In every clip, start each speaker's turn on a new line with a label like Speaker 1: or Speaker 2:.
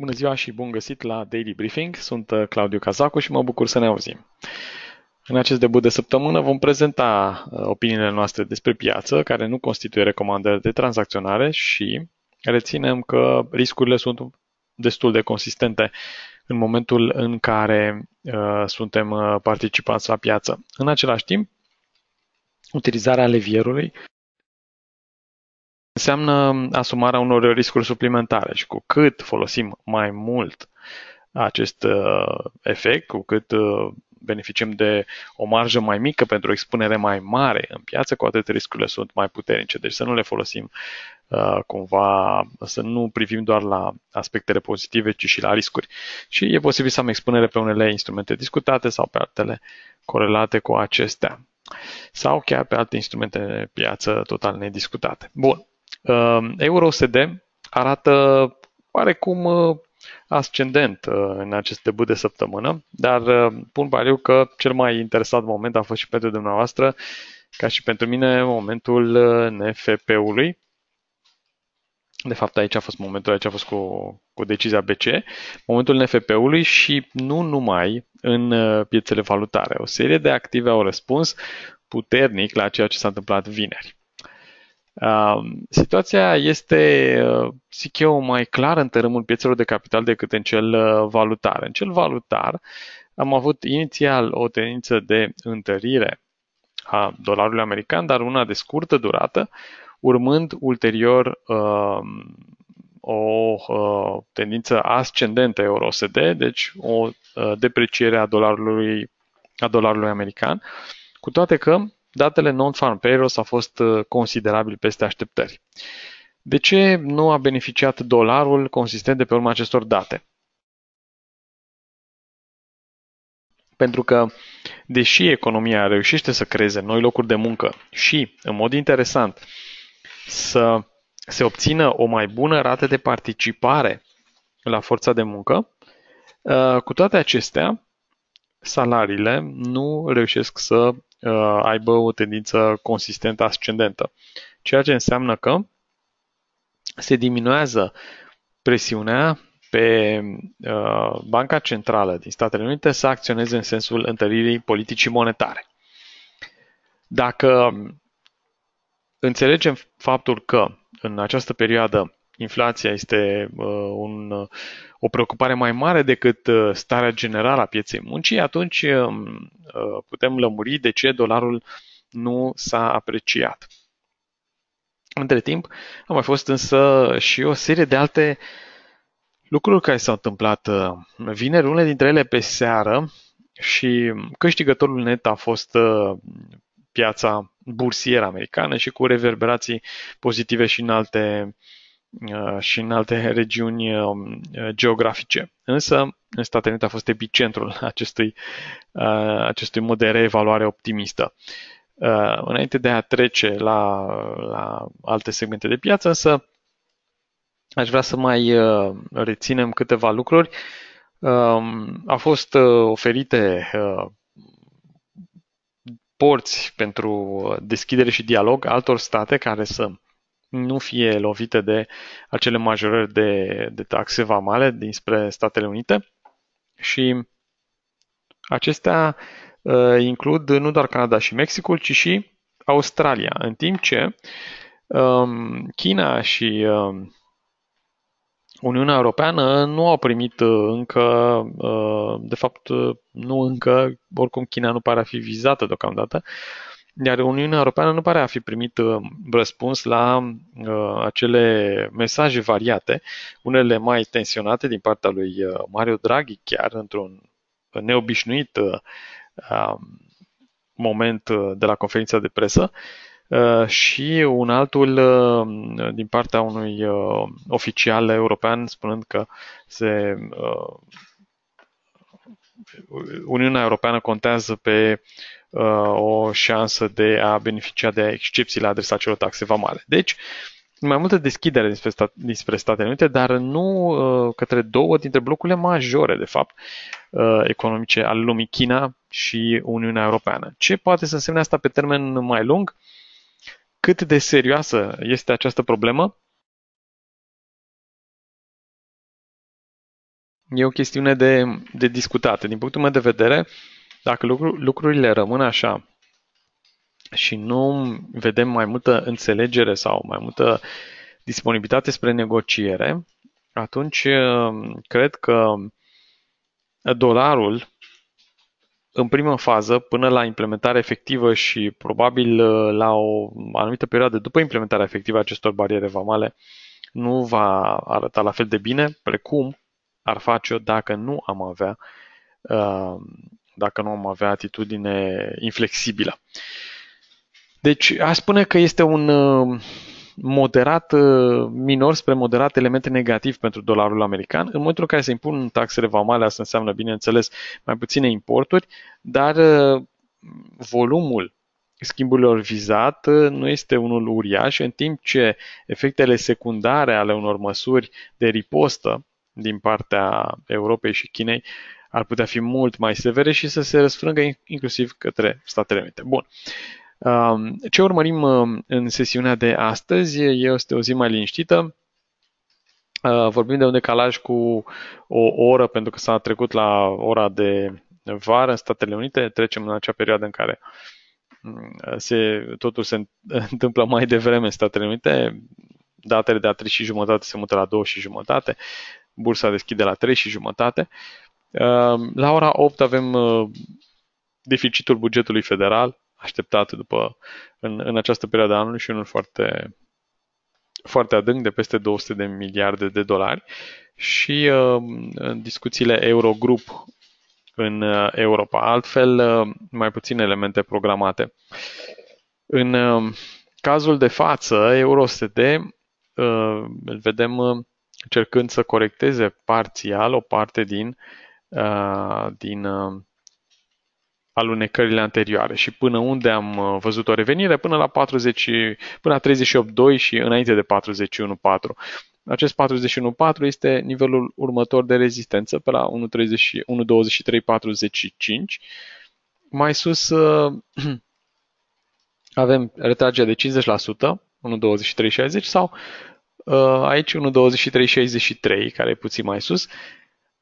Speaker 1: Bună ziua și bun găsit la Daily Briefing. Sunt uh, Claudiu Cazacu și mă bucur să ne auzim. În acest debut de săptămână vom prezenta uh, opiniile noastre despre piață, care nu constituie recomandări de tranzacționare și reținem că riscurile sunt destul de consistente în momentul în care uh, suntem uh, participanți la piață. În același timp, utilizarea levierului înseamnă asumarea unor riscuri suplimentare și cu cât folosim mai mult acest uh, efect, cu cât uh, beneficiem de o marjă mai mică pentru o expunere mai mare în piață, cu atât riscurile sunt mai puternice. Deci să nu le folosim uh, cumva, să nu privim doar la aspectele pozitive, ci și la riscuri. Și e posibil să am expunere pe unele instrumente discutate sau pe altele corelate cu acestea sau chiar pe alte instrumente de piață total nediscutate. Bun, Ehm, Euro-USD arată oarecum uh, ascendent uh, în acest debut de săptămână, dar uh, pun pariu că cel mai interesant moment a fost și pentru dumneavoastră, ca și pentru mine, momentul NFP-ului. De fapt, aici a fost momentul, aici a fost cu, cu decizia BC, momentul NFP-ului și nu numai în piețele valutare. O serie de active au răspuns puternic la ceea ce s-a întâmplat vineri. Situația este, uh, zic eu, mai clară în tărâmul piețelor de capital decât în cel uh, valutar. În cel valutar am avut inițial o tendință de întărire a dolarului american, dar una de scurtă durată, urmând ulterior um, o uh, tendință ascendentă euro-OSD, deci o depreciere a dolarului, a dolarului american, cu toate că Datele non-farm payrolls au fost uh, considerabil peste așteptări. De ce nu a beneficiat dolarul consistent de pe urma acestor date? Pentru că, deși economia reușește să creeze noi locuri de muncă și, în mod interesant, să se obțină o mai bună rată de participare la forța de muncă, uh, cu toate acestea, salariile nu reușesc să uh, aibă o tendință consistentă ascendentă. Ceea ce înseamnă că se diminuează presiunea pe uh, Banca Centrală din Statele Unite să acționeze în sensul întăririi politicii monetare. Dacă înțelegem faptul că în această perioadă inflația este uh, un, uh, o preocupare mai mare decât uh, starea generală a pieței muncii, atunci um, putem lămuri de ce dolarul nu s-a apreciat. Între timp, a mai fost însă și o serie de alte lucruri care s-au întâmplat vineri, unele dintre ele pe seară și câștigătorul net a fost piața bursieră americană și cu reverberații pozitive și în alte Uh, și în alte regiuni um, uh, geografice. Însă, în Statele Unite a fost epicentrul acestui, uh, acestui mod de reevaluare optimistă. Înainte de a trece la, la alte segmente de piață, însă, aș vrea să mai reținem câteva lucruri. Um, a fost oferite porți pentru deschidere și dialog altor state care să nu fie lovite de acele majorări de, de taxe vamale dinspre Statele Unite și acestea uh, includ nu doar Canada și Mexicul, ci și Australia, în timp ce um, China și um, Uniunea Europeană nu au primit uh, încă, uh, de fapt uh, nu încă, oricum China nu pare a fi vizată deocamdată, iar Uniunea Europeană nu pare a fi primit uh, răspuns la uh, acele mesaje variate, unele mai tensionate din partea lui uh, Mario Draghi, chiar într-un neobișnuit um, moment de la conferința de presă, și un altul din partea unui oficial european spunând că se, Uniunea Europeană contează pe Uh, o șansă de a beneficia de excepții la adresa celor taxe vamale. Deci, mai multă deschidere dinspre, stat, dinspre Statele Unite, dar nu uh, către două dintre blocurile majore, de fapt, uh, economice ale lumii, China și Uniunea Europeană. Ce poate să însemne asta pe termen mai lung? Cât de serioasă este această problemă? E o chestiune de, de discutat. Din punctul meu de vedere, uh, dacă lucrurile rămân așa și nu vedem mai multă înțelegere sau mai multă disponibilitate spre negociere, atunci uh, cred că uh, dolarul în primă fază, până la implementare efectivă și probabil uh, la o anumită perioadă după implementarea efectivă a acestor bariere vamale, nu va arăta la fel de bine precum ar face-o dacă nu am avea uh, dacă nu am avea atitudine inflexibilă. Deci, aș spune că este un uh, moderat, uh, minor spre moderat element negativ pentru dolarul american. În momentul în care se impun taxele vamale, asta înseamnă, bineînțeles, mai puține importuri, dar uh, volumul schimburilor vizat nu este unul uriaș, în timp ce efectele secundare ale unor măsuri de ripostă din partea Europei și Chinei ar putea fi mult mai severe și să se răsfrângă inclusiv către Statele Unite. Bun. Um, ce urmărim um, în sesiunea de astăzi este o zi mai liniștită. Uh, vorbim de un decalaj cu o oră, pentru că s-a trecut la ora de vară în Statele Unite. Trecem în acea perioadă în care mm, se, totul se întâmplă mai devreme în Statele Unite. Datele de la 3 și jumătate se mută la 2 și jumătate. Bursa deschide la 3 și jumătate. Uh, Ehm, la ora 8 avem uh, deficitul bugetului federal, așteptat după, în, în această perioadă anului și unul foarte, foarte adânc, de peste 200 de miliarde de dolari. Și ehm, în discuțiile Eurogrup în uh, Europa. Altfel, uh, mai puține elemente programate. În ehm, cazul de față, EuroSD îl vedem încercând să corecteze parțial o parte din uh, Uh, din uh, alunecările anterioare și până unde am uh, văzut o revenire, până la 40, până la 38.2 și înainte de 41.4. Acest 41.4 este nivelul următor de rezistență, pe la 1.23.45. Mai sus avem retragerea de 50%, 1.23.60 sau aici 1.23.63, care e puțin mai sus,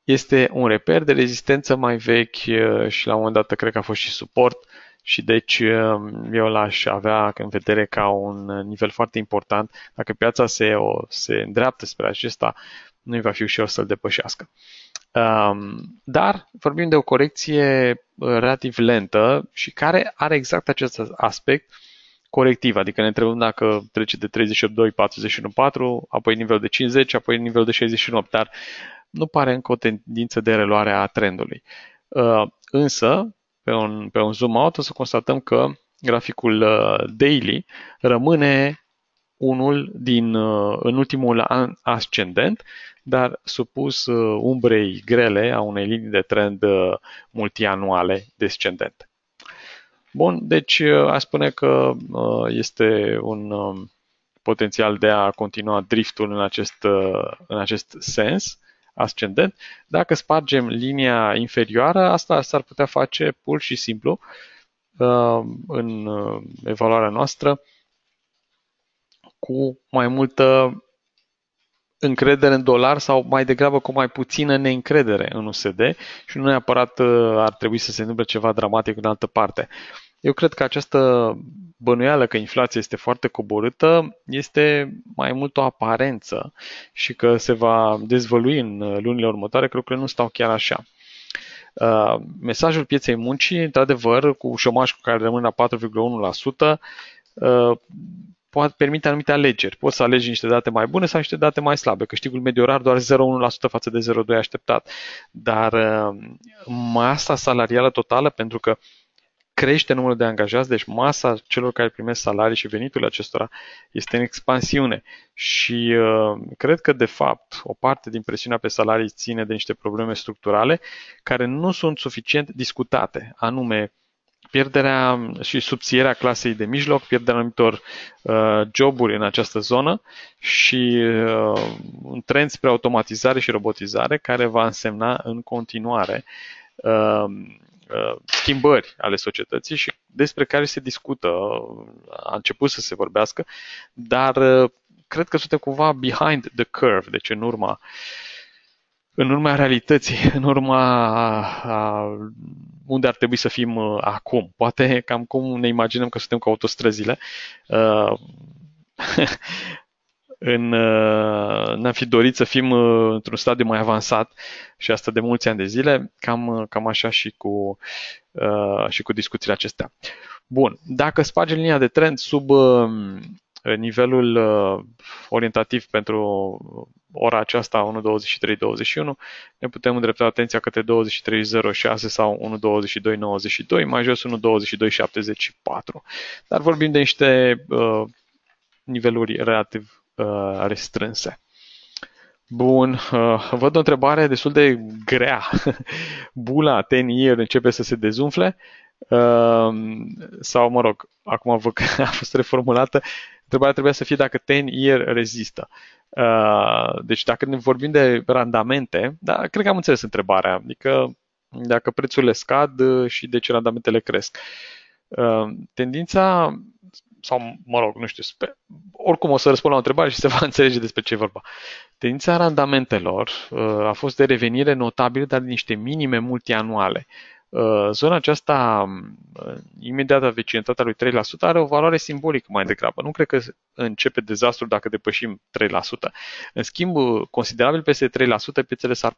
Speaker 1: este un reper de rezistență mai vechi uh, și la un moment dat cred că a fost și suport și deci uh, eu l-aș avea în vedere ca un uh, nivel foarte important. Dacă piața se, o, se îndreaptă spre acesta, nu va fi ușor să-l depășească. Um, dar vorbim de o corecție relativ lentă și care are exact acest aspect corectiv, adică ne întrebăm dacă trece de 38.2, 41.4, apoi nivel de 50, apoi nivel de 68, dar nu pare încă o tendință de reluare a trendului. Uh, însă, pe un, pe un zoom out, o să constatăm că graficul uh, daily rămâne unul din, uh, în ultimul an ascendent, dar supus umbrei grele a unei linii de trend multianuale descendent. Bun, deci aș spune că este un um, potențial de a continua driftul în acest, în acest sens ascendent. Dacă spargem linia inferioară, asta s-ar putea face pur și simplu uh, în uh, evaluarea noastră cu mai multă încredere în dolar sau mai degrabă cu mai puțină neîncredere în USD și nu neapărat uh, ar trebui să se întâmple ceva dramatic în altă parte. Uh, eu cred că această bănuială că inflația este foarte coborâtă este mai mult o aparență și că se va dezvălui în uh, lunile următoare, cred că nu stau chiar așa. Uh, mesajul pieței muncii, într-adevăr, cu șomaj cu care rămâne la 4,1%, uh, poate permite anumite alegeri. Poți să alegi niște date mai bune sau niște date mai slabe. Câștigul mediorar doar 0,1% față de 0,2% așteptat. Dar uh, masa salarială totală, pentru că crește numărul de angajați, deci masa celor care primesc salarii și veniturile acestora este în expansiune. Și uh, cred că, de fapt, o parte din presiunea pe salarii ține de niște probleme structurale care nu sunt suficient discutate, anume pierderea și subțierea clasei de mijloc, pierderea anumitor uh, joburi în această zonă și uh, un trend spre automatizare și robotizare care va însemna în continuare uh, Uh, schimbări ale societății și despre care se discută. Uh, a început să se vorbească, dar uh, cred că suntem cumva behind the curve, deci în urma în urma realității, în urma a, unde ar trebui să fim acum. Poate cam cum ne imaginăm că suntem cu autostrăzile. Uh, în, uh, ne-am fi dorit să fim uh, într-un stadiu mai avansat și asta de mulți ani de zile, cam, uh, cam așa și cu, și cu discuțiile acestea. Bun, dacă spargi linia de trend sub nivelul orientativ pentru ora aceasta 1.23.21, ne putem îndrepta atenția către 23.06 sau 1.22.92, mai jos 1.22.74. Dar vorbim de niște uh, niveluri relativ Uh, restrânse. Bun, uh, văd o întrebare destul de grea. Bula 10 year începe să se dezumfle uh, sau, mă rog, acum văd că a fost reformulată. Întrebarea trebuia să fie dacă 10 year rezistă. deci dacă ne vorbim de randamente, da, cred că am înțeles întrebarea, adică dacă prețurile scad și de ce randamentele cresc. tendința sau, mă rog, nu știu, sper, oricum o să răspund la o întrebare și se va înțelege despre ce e vorba. Tendința randamentelor uh, a fost de revenire notabilă, dar din niște minime multianuale. Uh, zona aceasta, uh, imediată vecinătatea lui 3%, are o valoare simbolică mai degrabă. Nu cred că începe dezastru dacă depășim 3%. În schimb, considerabil peste 3%, piețele s-ar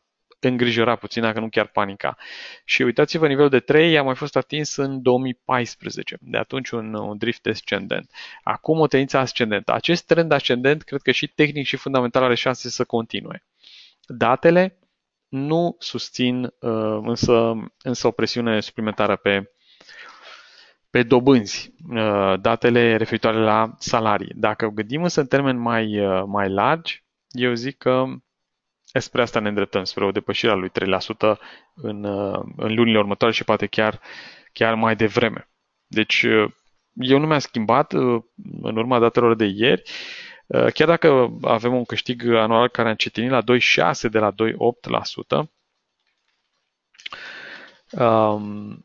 Speaker 1: îngrijora puțin, dacă nu chiar panica. Și uitați-vă, nivelul de 3 a mai fost atins în 2014, de atunci un, un drift descendent. Acum o tendință ascendentă. Acest trend ascendent, cred că și tehnic și fundamental are șanse să continue. Datele nu susțin uh, însă, însă o presiune suplimentară pe, pe dobânzi, uh, datele referitoare la salarii. Dacă gândim însă în termeni mai, uh, mai largi, eu zic că spre asta ne îndreptăm, spre o depășire a lui 3% în, uh, în lunile următoare și poate chiar, chiar mai devreme. Deci uh, eu nu mi-am schimbat uh, în urma datelor de ieri, chiar dacă avem un câștig anual care a încetinit la 2,6 de la 2,8%, um,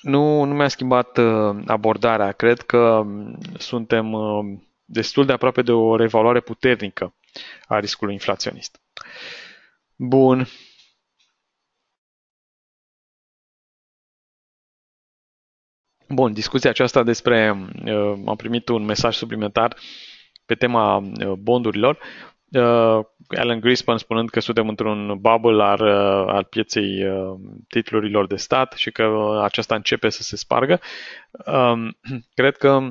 Speaker 1: nu, nu mi-a schimbat abordarea. Cred că suntem destul de aproape de o revaluare puternică a riscului inflaționist. Bun. Bun, discuția aceasta despre. Uh, am primit un mesaj suplimentar pe tema uh, bondurilor. Uh, Alan Greenspan spunând că suntem într-un bubble al, uh, al pieței uh, titlurilor de stat și că uh, aceasta începe să se spargă. Uh, cred că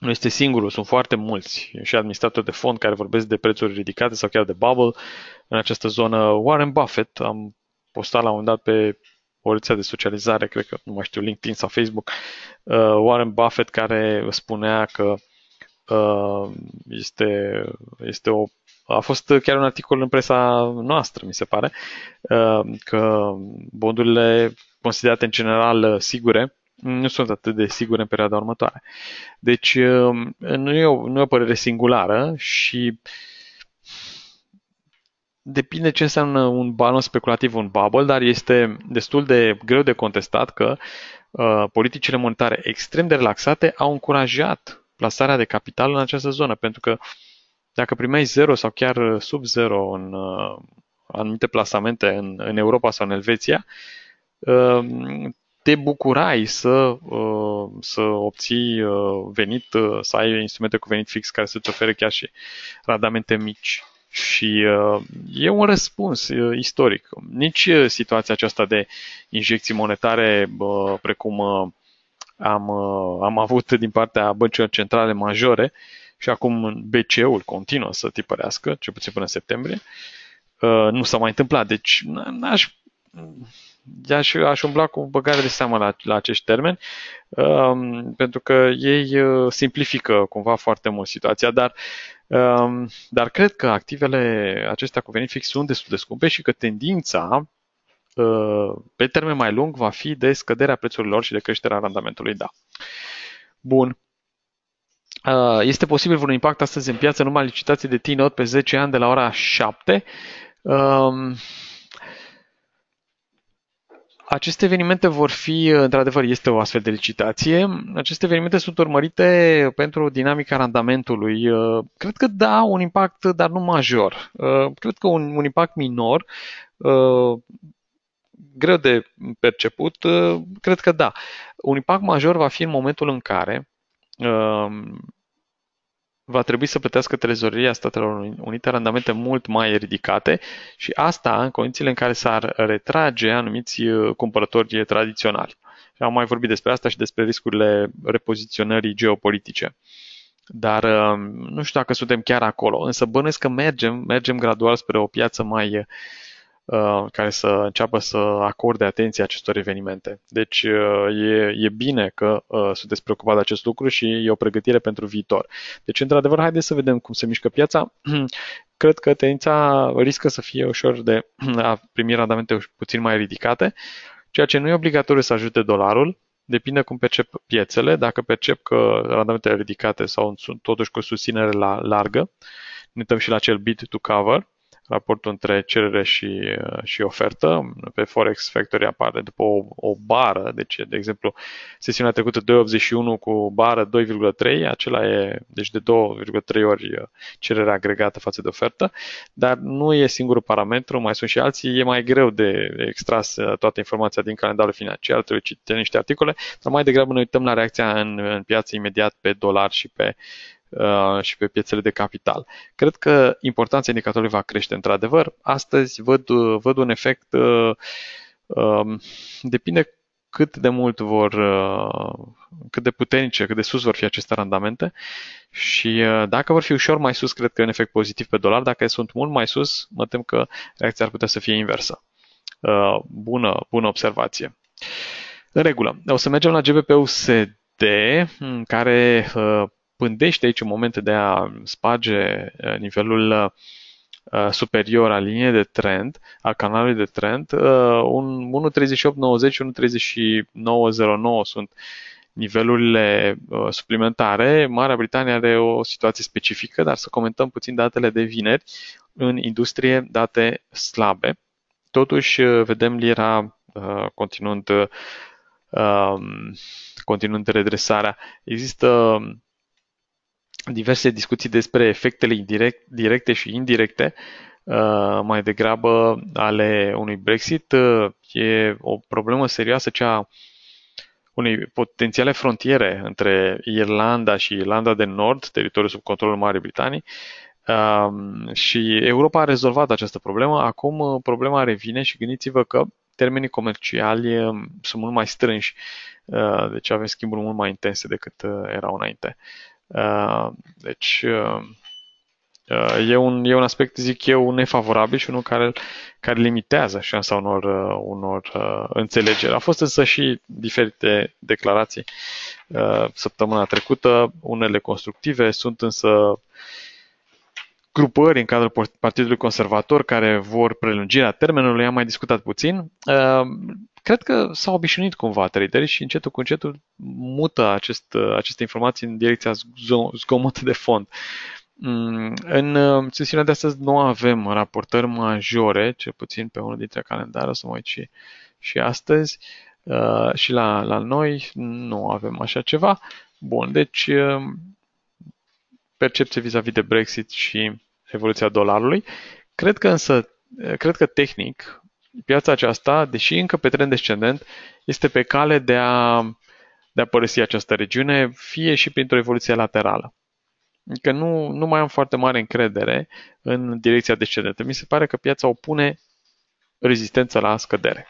Speaker 1: nu este singurul, sunt foarte mulți și administratori de fond care vorbesc de prețuri ridicate sau chiar de bubble în această zonă. Warren Buffett, am postat la un dat pe o rețea de socializare, cred că, nu mai știu, LinkedIn sau Facebook, uh, Warren Buffett care spunea că uh, este, este o a fost chiar un articol în presa noastră, mi se pare, uh, că bondurile considerate în general uh, sigure nu sunt atât de sigur în perioada următoare. Deci um, nu e o, nu e o părere singulară și depinde ce înseamnă un balon speculativ, un bubble, dar este destul de greu de contestat că uh, politicile monetare extrem de relaxate au încurajat plasarea de capital în această zonă, pentru că dacă primeai zero sau chiar sub zero în uh, anumite plasamente în, în Europa sau în Elveția, um, te bucurai să, uh, să obții uh, venit, uh, să ai instrumente cu venit fix care să-ți ofere chiar și radamente mici. Și uh, e un răspuns uh, istoric. Nici uh, situația aceasta de injecții monetare, uh, precum uh, am, uh, am avut din partea băncilor centrale majore, și acum BCE-ul continuă să tipărească, cel puțin până în septembrie, uh, nu s-a mai întâmplat. Deci, n-aș aș, aș umbla cu băgare de seamă la, la acești termeni, um, pentru că ei uh, simplifică cumva foarte mult situația, dar, um, dar cred că activele acestea cu venit fix sunt destul de scumpe și că tendința uh, pe termen mai lung va fi de scăderea prețurilor și de creșterea randamentului, da. Bun. Uh, este posibil vreun impact astăzi în piață numai licitații de T-Note pe 10 ani de la ora 7? Um, aceste evenimente vor fi, într-adevăr, este o astfel de licitație. Aceste evenimente sunt urmărite pentru dinamica randamentului. Uh, cred că da, un impact, dar nu major. Uh, cred că un, un impact minor, uh, greu de perceput, cred că da. Un impact major va fi în momentul în care va trebui să plătească trezoreria Statelor Unite randamente mult mai ridicate și asta în condițiile în care s-ar retrage anumiți uh, cumpărători tradiționali. Și am mai vorbit despre asta și despre riscurile repoziționării geopolitice. Dar uh, nu știu dacă suntem chiar acolo, însă bănuiesc că mergem, mergem gradual spre o piață mai Uh, care să înceapă să acorde atenție acestor evenimente. Deci uh, e, e bine că uh, sunteți preocupat de acest lucru și e o pregătire pentru viitor. Deci, într-adevăr, haideți să vedem cum se mișcă piața. Cred că tendința riscă să fie ușor de a primi randamente puțin mai ridicate, ceea ce nu e obligatoriu să ajute dolarul, depinde cum percep piețele, dacă percep că randamentele ridicate sau sunt totuși cu susținere la largă, ne uităm și la acel bid to cover, raportul între cerere și, uh, și ofertă. Pe Forex Factory apare după o, o bară, deci, de exemplu, sesiunea trecută 2.81 cu bară 2.3, acela e deci de 2,3 ori uh, cererea agregată față de ofertă, dar nu e singurul parametru, mai sunt și alții, e mai greu de extras uh, toată informația din calendarul financiar, trebuie citit niște articole, dar mai degrabă ne uităm la reacția în, în piață imediat pe dolar și pe Uh, și pe piețele de capital. Cred că importanța indicatorului va crește într-adevăr. Astăzi văd, văd un efect, uh, um, depinde cât de mult vor, uh, cât de puternice, cât de sus vor fi aceste randamente și dacă vor fi ușor mai sus, cred că e un efect pozitiv pe dolar, dacă sunt mult mai sus, mă tem că reacția ar putea să fie inversă. Bună, bună observație. În regulă, o să mergem la GBP-USD, care pândește aici un moment de a sparge uh, nivelul uh, uh, superior al liniei de trend, al canalului de trend, un 1.38.90 și 1.39.09 sunt nivelurile suplimentare. Marea Britanie are o situație specifică, dar să comentăm puțin datele de vineri în industrie, date slabe. Totuși, vedem lira continuând, um, continuând redresarea. Există diverse discuții despre efectele indirect, directe și indirecte uh, mai degrabă ale unui Brexit. Uh, e o problemă serioasă cea unei potențiale frontiere între Irlanda și Irlanda de Nord, teritoriul sub controlul Marii Britanii, uh, și Europa a rezolvat această problemă. Acum problema revine și gândiți-vă că termenii comerciali sunt mult mai strânși, deci avem schimburi mult mai intense decât erau înainte. Uh, deci uh, uh, e un, e un aspect, zic eu, nefavorabil și unul care, care limitează șansa unor, unor înțelegeri. A fost însă și diferite declarații săptămâna trecută, unele constructive, sunt însă grupări în cadrul Partidului Conservator care vor prelungirea termenului, am mai discutat puțin cred că s-au obișnuit cumva traderii și încetul cu încetul mută acest, uh, aceste informații în direcția zgomot de fond. Mm, în uh, sesiunea de astăzi nu avem raportări majore, cel puțin pe unul dintre calendare, o să mă uit și, și astăzi. Uh, și la, la noi nu avem așa ceva. Bun, deci uh, percepție vis-a-vis de Brexit și evoluția dolarului. Cred că însă, cred că tehnic, Piața aceasta, deși încă pe trend descendent, este pe cale de a, de a părăsi această regiune, fie și printr-o evoluție laterală. Adică nu, nu mai am foarte mare încredere în direcția descendentă. Mi se pare că piața opune rezistență la scădere.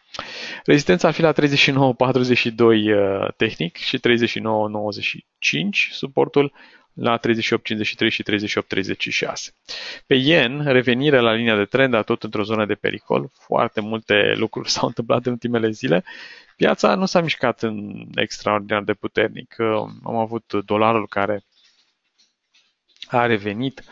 Speaker 1: Rezistența ar fi la 39,42 uh, tehnic și 39,95 suportul la 38,53 și 38,36. Pe yen, revenirea la linia de trend, dar tot într-o zonă de pericol. Foarte multe lucruri s-au întâmplat în ultimele zile. Piața nu s-a mișcat în extraordinar de puternic. Am avut dolarul care a revenit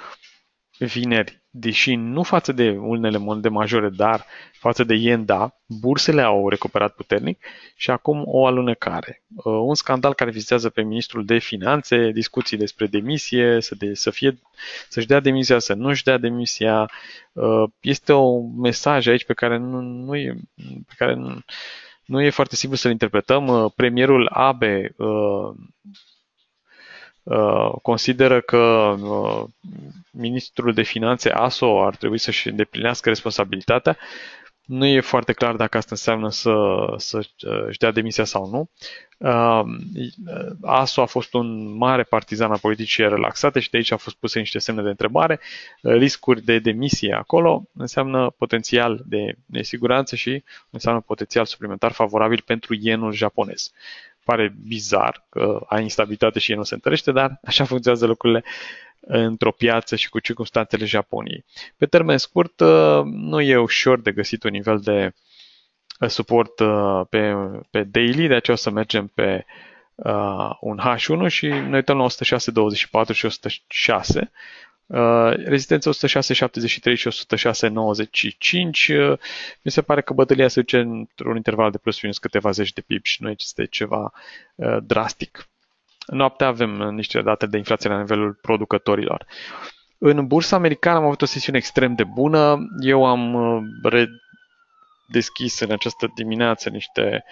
Speaker 1: vineri deși nu față de unele monede majore, dar față de yen, da, bursele au recuperat puternic și acum o alunecare. Uh, un scandal care vizează pe ministrul de finanțe, discuții despre demisie, să de, să fie, să-și dea demisia, să nu-și dea demisia. Uh, este un mesaj aici pe care nu, nu e, pe care nu, nu e foarte sigur să-l interpretăm. Uh, premierul Abe Uh, consideră că uh, ministrul de finanțe ASO ar trebui să-și îndeplinească responsabilitatea. Nu e foarte clar dacă asta înseamnă să, să uh, își dea demisia sau nu. ASO a fost un mare partizan al politicii relaxate și de aici au fost puse niște semne de întrebare. Riscuri de demisie acolo înseamnă potențial de nesiguranță și înseamnă potențial suplimentar favorabil pentru yenul japonez pare bizar că ai instabilitate și el nu se întărește, dar așa funcționează lucrurile într-o piață și cu circunstanțele Japoniei. Pe termen scurt, uh, nu e ușor de găsit un nivel de uh, suport uh, pe, pe daily, de aceea o să mergem pe uh, un H1 și noi uităm la 106.24 și 106. Uh, rezistență 106.73 și 106.95. Uh, mi se pare că bătălia se duce într-un interval de plus minus câteva zeci de pip și nu este ceva uh, drastic. Noaptea avem uh, niște date de inflație la nivelul producătorilor. În bursa americană am avut o sesiune extrem de bună. Eu am redeschis în această dimineață niște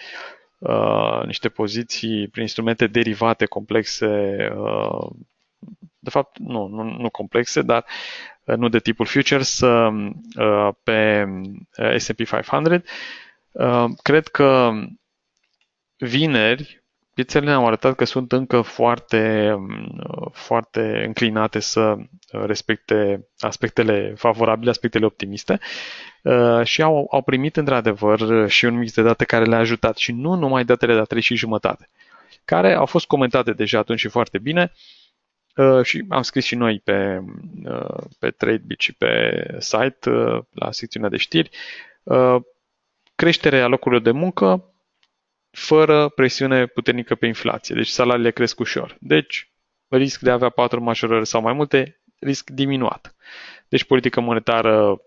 Speaker 1: niște poziții prin instrumente derivate complexe de fapt nu, nu, nu complexe, dar uh, nu de tipul futures, uh, pe uh, S&P 500. Cred că vineri piețele ne-au arătat că sunt încă foarte, foarte înclinate să respecte aspectele favorabile, aspectele optimiste și au, au primit într-adevăr și un mix de date care le-a ajutat și nu numai datele de 3 și jumătate, care au fost comentate deja atunci și foarte bine. Uh, Uh, și am scris și noi pe, uh, pe TradeBit și pe site, uh, la secțiunea de știri, creșterea locurilor de muncă fără presiune puternică pe inflație. Deci salariile cresc ușor. Deci risc de a avea patru majorări sau mai multe, risc diminuat. Deci politică monetară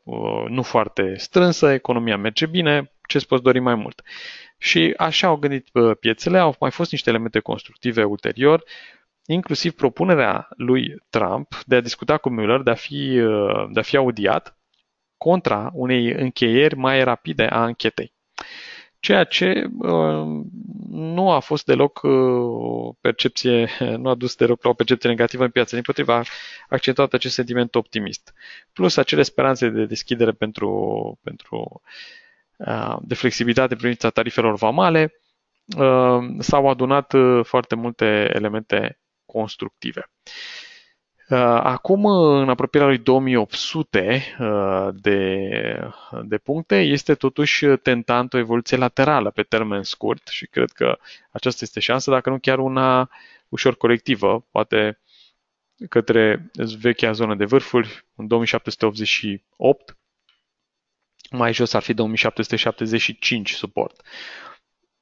Speaker 1: nu foarte strânsă, economia merge bine, ce poți dori mai mult. Și așa au gândit piețele, au mai fost niște elemente constructive ulterior, inclusiv propunerea lui Trump de a discuta cu Mueller, de a fi, uh, de a fi audiat, contra unei încheieri mai rapide a anchetei. Ceea ce uh, nu a fost deloc uh, o percepție, nu a dus deloc la o percepție negativă în piață, din potriva a accentuat acest sentiment optimist. Plus acele speranțe de deschidere pentru, pentru de flexibilitate în privința tarifelor vamale, s-au adunat foarte multe elemente constructive. Uh, acum, în apropierea lui 2800 uh, de, de puncte, este totuși tentant o evoluție laterală pe termen scurt și cred că aceasta este șansa, dacă nu chiar una ușor colectivă, poate către vechea zonă de vârfuri, în 2788, mai jos ar fi 2775 suport.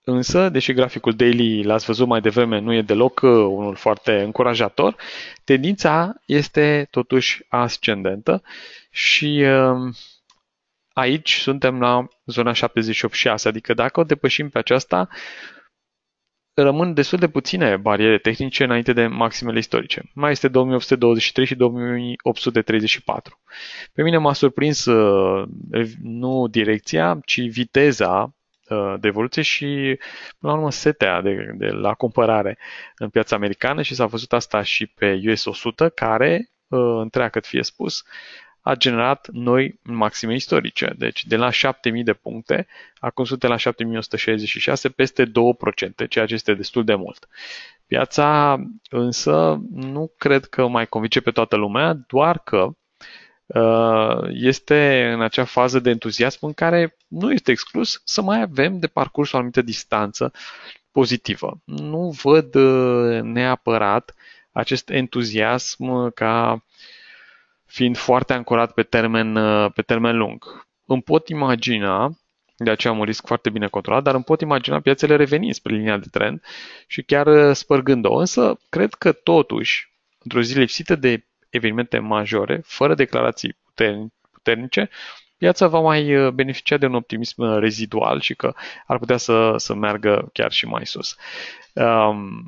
Speaker 1: Însă, deși graficul daily l-ați văzut mai devreme nu e deloc uh, unul foarte încurajator, tendința este totuși ascendentă și um, aici suntem la zona 78,6, adică dacă o depășim pe aceasta, rămân destul de puține bariere tehnice înainte de maximele istorice. Mai este 2823 și 2834. Pe mine m-a surprins uh, nu direcția, ci viteza Uh, de evoluție și, până la urmă, setea de, de la cumpărare în piața americană și s-a văzut asta și pe US 100, care, uh, întreagă cât fie spus, a generat noi maxime istorice. Deci de la 7000 de puncte, acum suntem la 7166, peste 2%, ceea ce este destul de mult. Piața însă nu cred că mai convice pe toată lumea, doar că Uh, este în acea fază de entuziasm în care nu este exclus să mai avem de parcurs o anumită distanță pozitivă. Nu văd uh, neapărat acest entuziasm ca fiind foarte ancorat pe termen, uh, pe termen lung. Îmi pot imagina, de aceea am un risc foarte bine controlat, dar îmi pot imagina piațele revenind spre linia de trend și chiar spărgând-o. Însă, cred că totuși, într-o zi lipsită de evenimente majore, fără declarații puternice, piața va mai uh, beneficia de un optimism uh, rezidual și că ar putea să, să meargă chiar și mai sus. Um,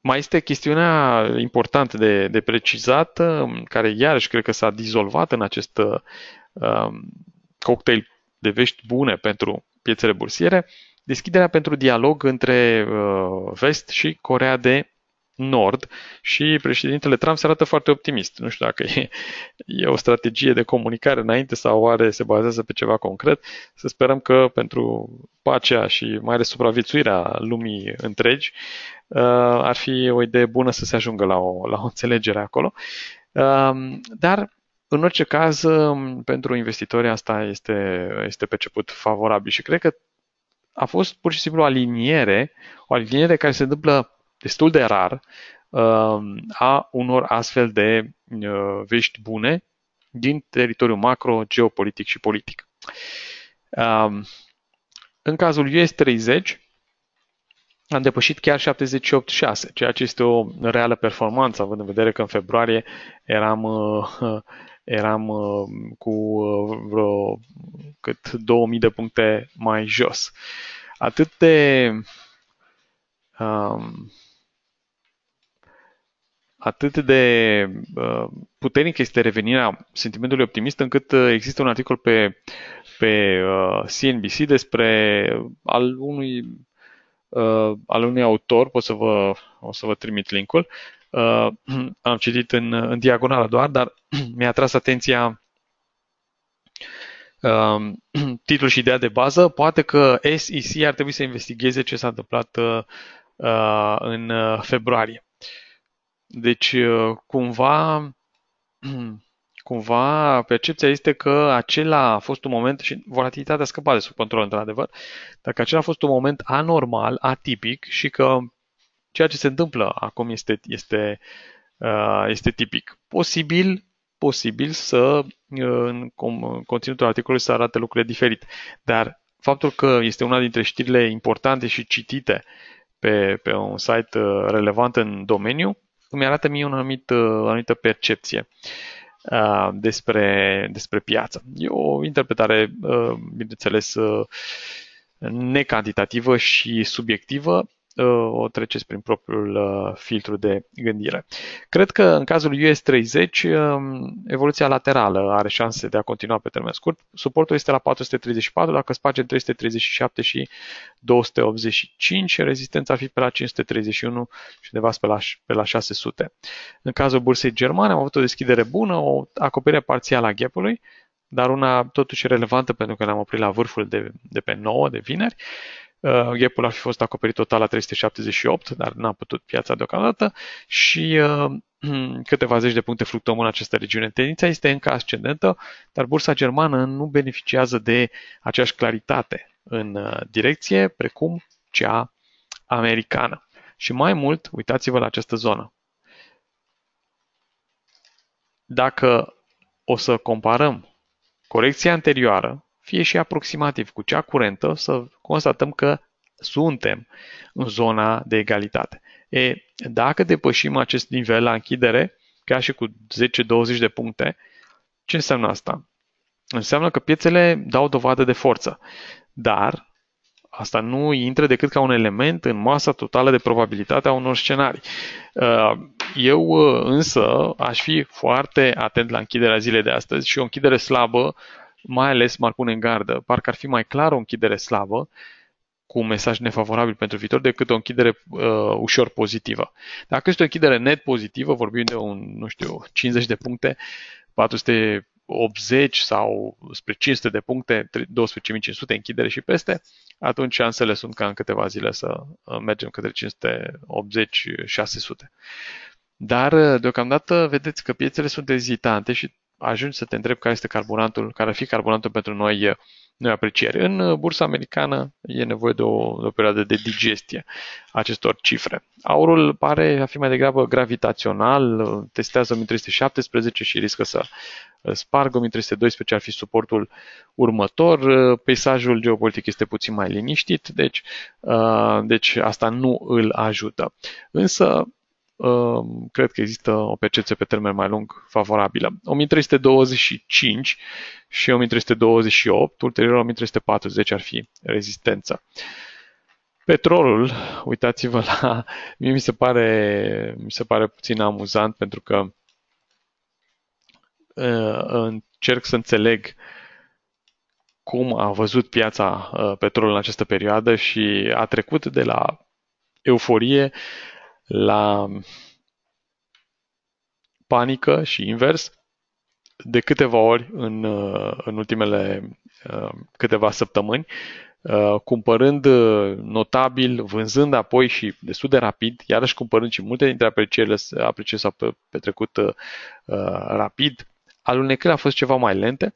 Speaker 1: mai este chestiunea importantă de, de precizat, um, care iarăși cred că s-a dizolvat în acest uh, um, cocktail de vești bune pentru piețele bursiere, deschiderea pentru dialog între uh, vest și Corea de nord și președintele Trump se arată foarte optimist. Nu știu dacă e, e o strategie de comunicare înainte sau oare se bazează pe ceva concret. Să sperăm că pentru pacea și mai ales supraviețuirea lumii întregi uh, ar fi o idee bună să se ajungă la o, la o înțelegere acolo. Um, dar în orice caz, um, pentru investitori asta este, este perceput favorabil și cred că a fost pur și simplu o aliniere, o aliniere care se întâmplă destul de rar um, a unor astfel de uh, vești bune din teritoriul macro, geopolitic și politic. Um, în cazul US30 am depășit chiar 78,6, ceea ce este o reală performanță, având în vedere că în februarie eram, uh, eram uh, cu vreo cât 2000 de puncte mai jos. Atât de um, atât de uh, puternic este revenirea sentimentului optimist încât uh, există un articol pe, pe CNBC uh, despre al unui, al unui autor, pot să vă, o să vă trimit linkul, am citit în, în diagonală doar, dar mi-a atras atenția um, titlul și ideea de bază. Poate că SEC ar trebui să investigheze ce s-a întâmplat în februarie. Deci, uh, cumva, cumva percepția este că acela a fost un moment și volatilitatea scăpat de sub control, într-adevăr, dacă acela a fost un moment anormal, atipic și că ceea ce se întâmplă acum este, este, uh, este tipic. Posibil, posibil să uh, în conținutul articolului să arate lucrurile diferit, dar faptul că este una dintre știrile importante și citite pe, pe un site relevant în domeniu, îmi arată mie un anumit, uh, o anumită percepție uh, despre, despre piață. E o interpretare, uh, bineînțeles, necantitativă și subiectivă, o treceți prin propriul uh, filtru de gândire. Cred că în cazul US30 um, evoluția laterală are șanse de a continua pe termen scurt. Suportul este la 434, dacă spargem 337 și 285, rezistența ar fi pe la 531 și undeva pe la, pe la 600. În cazul bursei germane am avut o deschidere bună, o acoperire parțială a gapului, dar una totuși relevantă pentru că ne-am oprit la vârful de, de pe 9 de vineri Uh, gapul ar fi fost acoperit total la 378, dar n-a putut piața deocamdată și uh, câteva zeci de puncte fluctuăm în această regiune. Tendința este încă ascendentă, dar bursa germană nu beneficiază de aceeași claritate în uh, direcție precum cea americană. Și mai mult, uitați-vă la această zonă. Dacă o să comparăm corecția anterioară fie și aproximativ cu cea curentă, să constatăm că suntem în zona de egalitate. E, dacă depășim acest nivel la închidere, ca și cu 10-20 de puncte, ce înseamnă asta? Înseamnă că piețele dau dovadă de forță, dar asta nu intră decât ca un element în masa totală de probabilitate a unor scenarii. Uh, eu uh, însă aș fi foarte atent la închiderea zilei de astăzi și o închidere slabă mai ales m-ar pune în gardă. Parcă ar fi mai clar o închidere slabă, cu un mesaj nefavorabil pentru viitor, decât o închidere uh, ușor pozitivă. Dacă este o închidere net pozitivă, vorbim de un, nu știu, 50 de puncte, 480 sau spre 500 de puncte, 12.500 închidere și peste, atunci șansele sunt ca în câteva zile să uh, mergem către 580-600. Dar, uh, deocamdată, vedeți că piețele sunt ezitante și ajungi să te întrebi care este carburantul, care ar fi carburantul pentru noi, eh, noi aprecieri. În eh, bursa americană e nevoie de o, de o perioadă de digestie acestor cifre. Aurul pare a fi mai degrabă gravitațional, eh, testează 1317 și riscă să spargă, 1312 ar fi suportul următor, peisajul geopolitic este puțin mai liniștit, deci, deci asta nu îl ajută. Însă Ehm, cred că există o percepție pe termen mai lung favorabilă. 1325 și 1328, ulterior 1340 ar fi rezistență. Petrolul, uitați-vă la... Mie mi se pare, mi se pare puțin amuzant pentru că încerc să înțeleg cum a văzut piața petrolului în această perioadă și a trecut de la euforie la panică și invers de câteva ori în, uh, în ultimele uh, câteva săptămâni, uh, cumpărând notabil, vânzând apoi și destul de rapid, iarăși cumpărând și multe dintre aprecierile, aprecierile s-au petrecut rapid, alunecările a fost ceva mai lente,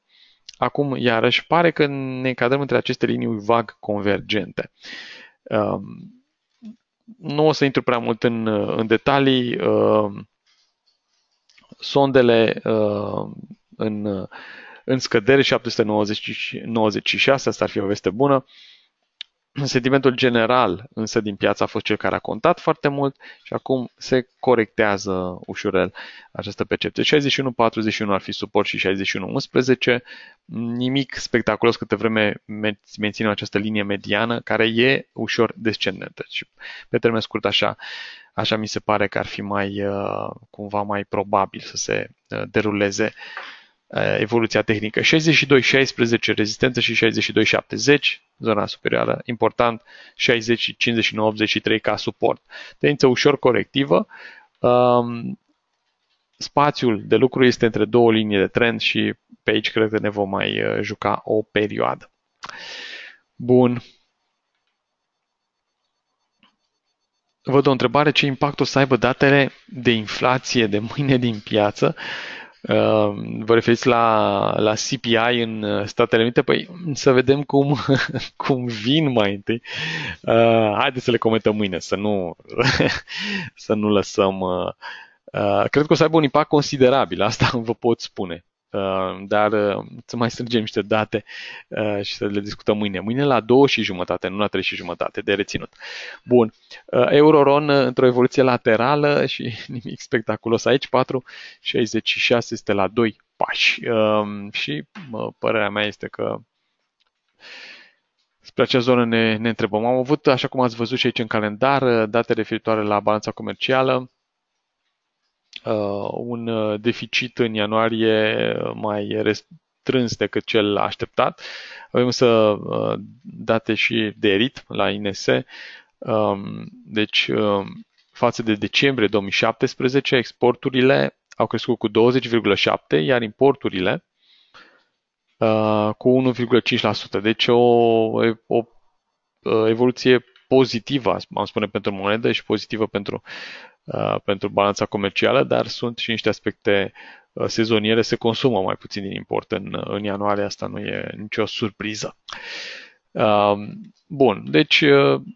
Speaker 1: acum iarăși pare că ne încadrăm între aceste linii vag convergente. Um, nu o să intru prea mult în, în detalii. Uh, sondele uh, în, uh, în scădere 796, asta ar fi o veste bună sentimentul general însă din piață a fost cel care a contat foarte mult și acum se corectează ușurel această percepție. 61-41 ar fi suport și 61-11. Nimic spectaculos câte vreme menținem această linie mediană care e ușor descendentă. Și pe termen scurt așa, așa mi se pare că ar fi mai uh, cumva mai probabil să se uh, deruleze Eh, evoluția tehnică. 62-16 rezistență și 62-70 zona superioară. Important 60-59-83 ca suport. Tendință ușor corectivă. Um, spațiul de lucru este între două linii de trend și pe aici cred că ne vom mai eh, juca o perioadă. Bun. Văd o întrebare, ce impact o să aibă datele de inflație de mâine din piață Ehm, vă referiți la, la CPI în uh, Statele Unite, păi să vedem cum, cum vin mai întâi. Ehm, haideți să le comentăm mâine, să nu, să nu lăsăm... Uh, uh, cred că o să aibă un impact considerabil, asta vă pot spune. Uh, dar uh, să mai strângem niște date uh, și să le discutăm mâine. Mâine la 2 și jumătate, nu la 3 și jumătate, de reținut. Bun. Euroron într-o evoluție laterală și nimic spectaculos aici, 4,66 este la 2 pași. Um, și părerea mea este că Spre acea zonă ne, ne întrebăm. Am avut, așa cum ați văzut și aici în calendar, date referitoare la balanța comercială, Uh, un uh, deficit în ianuarie uh, mai restrâns decât cel așteptat. Avem să date și de ritm la INS, um, deci față de decembrie 2017 exporturile au crescut cu 20,7, iar importurile cu 1,5%. Deci o, o evoluție pozitivă, am spune, pentru monedă și pozitivă pentru Uh, pentru balanța comercială, dar sunt și niște aspecte uh, sezoniere, se consumă mai puțin din import în, uh, în ianuarie, asta nu e nicio surpriză. Um, bun, deci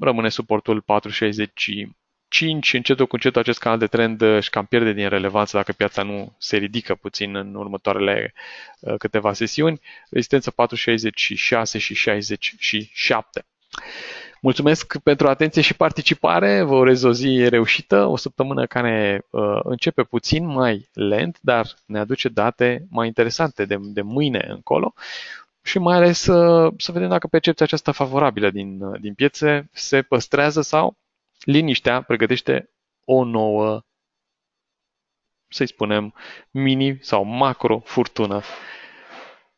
Speaker 1: rămâne suportul 465. încetul cu încetul acest canal de trend își cam pierde din relevanță dacă piața nu se ridică puțin în următoarele câteva sesiuni, rezistență 4,66 și 67. Mulțumesc pentru atenție și participare, vă urez o zi reușită, o săptămână care uh, începe puțin mai lent, dar ne aduce date mai interesante de, de mâine încolo și mai ales uh, să vedem dacă percepția aceasta favorabilă din, uh, din piețe se păstrează sau liniștea pregătește o nouă, să-i spunem, mini sau macro furtună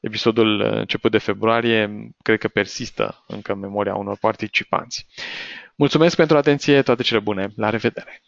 Speaker 1: Episodul uh, început de februarie cred că persistă încă în memoria unor participanți. Mulțumesc pentru atenție, toate cele bune, la revedere!